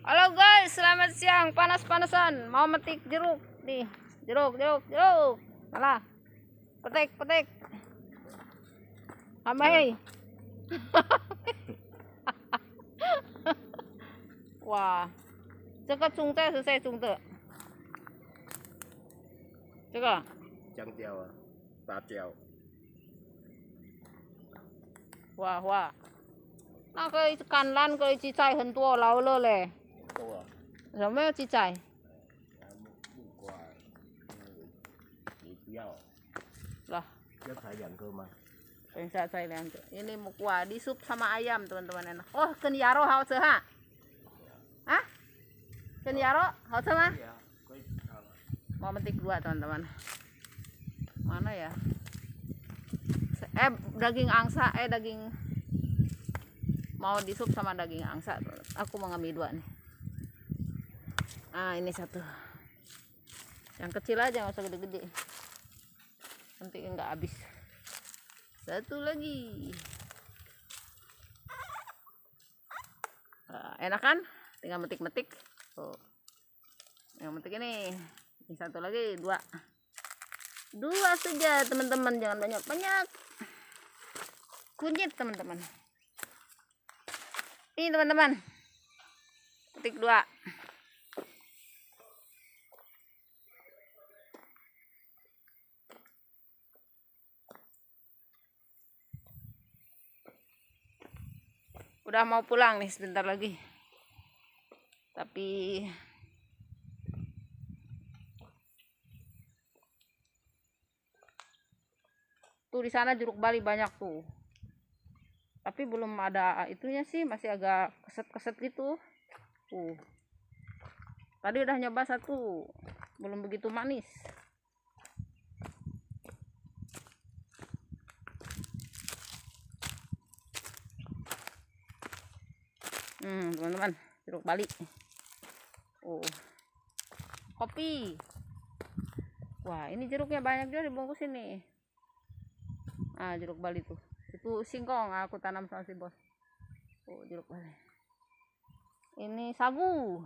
Halo guys, selamat siang. Panas-panasan, mau metik jeruk nih. Jeruk, jeruk, jeruk. Malah. Petik, petik. Amai. Wah. 这个中的是谁中的？这个？香蕉啊，辣椒。哇哇，那个橄榄可以去摘很多，老了嘞。什么鸡仔？要。Lah. Ya saya yang ke mah. Bisa saya lihat Ini mukwa di sup sama ayam teman-teman enak. Oh, ken yaro hao se ha. Hah? Ken Mau mentik dua teman-teman. Mana ya? Eh daging angsa, eh daging mau di sup sama daging angsa. Aku mau ngambil dua nih ah ini satu yang kecil aja nggak usah gede-gede nanti nggak habis satu lagi uh, ah, enak kan tinggal metik-metik Oh, yang metik ini ini satu lagi dua dua saja teman-teman jangan banyak-banyak kunyit teman-teman ini teman-teman petik dua udah mau pulang nih sebentar lagi tapi tuh di sana jeruk bali banyak tuh tapi belum ada itunya sih masih agak keset-keset gitu uh tadi udah nyoba satu belum begitu manis hmm teman-teman jeruk bali oh kopi wah ini jeruknya banyak juga dibungkus ini ah jeruk bali tuh itu singkong aku tanam sama si bos oh jeruk bali ini sagu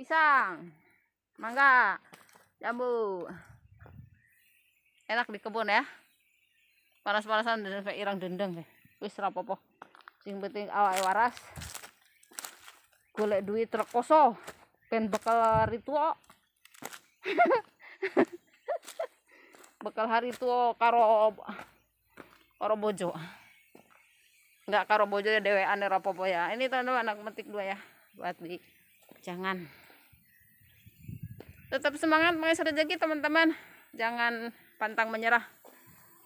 pisang mangga jambu enak di kebun ya panas-panasan dan irang dendeng deh wis rapopo sing penting awal waras golek duit rekoso pen bekal hari tua, bekal hari tua karo karo bojo nggak karo bojo ya dewe ya, ane rapopo ya ini teman-teman anak metik dua ya buat di jangan tetap semangat mengais rezeki teman-teman jangan pantang menyerah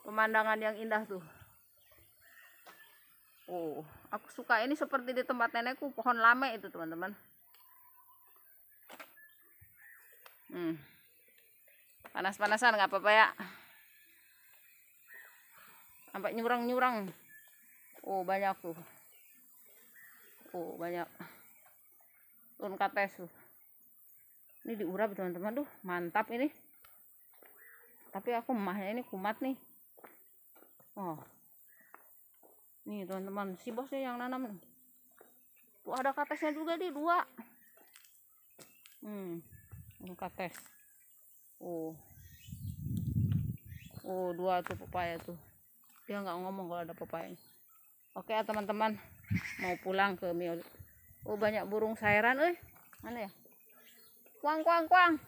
pemandangan yang indah tuh Oh, aku suka ini seperti di tempat nenekku pohon lame itu teman-teman. Hmm. Panas-panasan nggak apa-apa ya. Sampai nyurang-nyurang. Oh banyak tuh. Oh banyak. Turun kates tuh. Ini diurap teman-teman tuh mantap ini. Tapi aku mahnya ini kumat nih. Oh nih teman-teman si bosnya yang nanam nih tuh ada katesnya juga di dua hmm kates oh oh dua tuh pepaya tuh dia nggak ngomong kalau ada pepaya oke ya teman-teman mau pulang ke Mio oh banyak burung sayuran eh mana ya kuang kuang kuang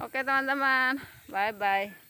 Oke teman-teman, bye-bye.